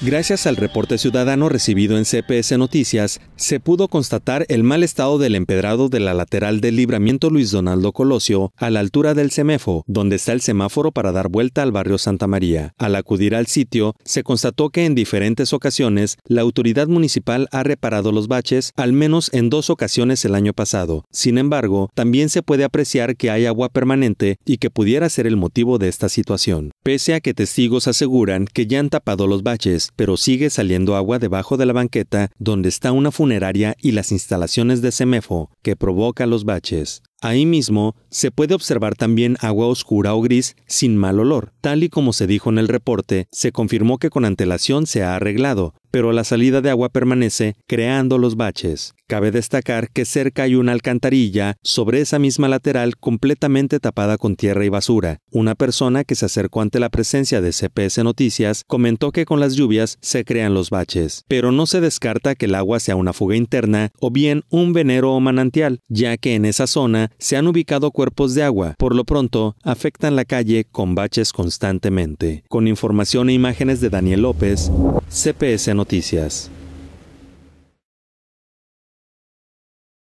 Gracias al reporte ciudadano recibido en CPS Noticias, se pudo constatar el mal estado del empedrado de la lateral del libramiento Luis Donaldo Colosio a la altura del CEMEFO, donde está el semáforo para dar vuelta al barrio Santa María. Al acudir al sitio, se constató que en diferentes ocasiones la autoridad municipal ha reparado los baches, al menos en dos ocasiones el año pasado. Sin embargo, también se puede apreciar que hay agua permanente y que pudiera ser el motivo de esta situación. Pese a que testigos aseguran que ya han tapado los baches, pero sigue saliendo agua debajo de la banqueta donde está una funeraria y las instalaciones de Semefo, que provoca los baches. Ahí mismo se puede observar también agua oscura o gris sin mal olor. Tal y como se dijo en el reporte, se confirmó que con antelación se ha arreglado, pero la salida de agua permanece creando los baches. Cabe destacar que cerca hay una alcantarilla sobre esa misma lateral completamente tapada con tierra y basura. Una persona que se acercó ante la presencia de CPS Noticias comentó que con las lluvias se crean los baches, pero no se descarta que el agua sea una fuga interna o bien un venero o manantial, ya que en esa zona se han ubicado cuerpos de agua, por lo pronto afectan la calle con baches constantemente. Con información e imágenes de Daniel López, CPS Noticias. Noticias.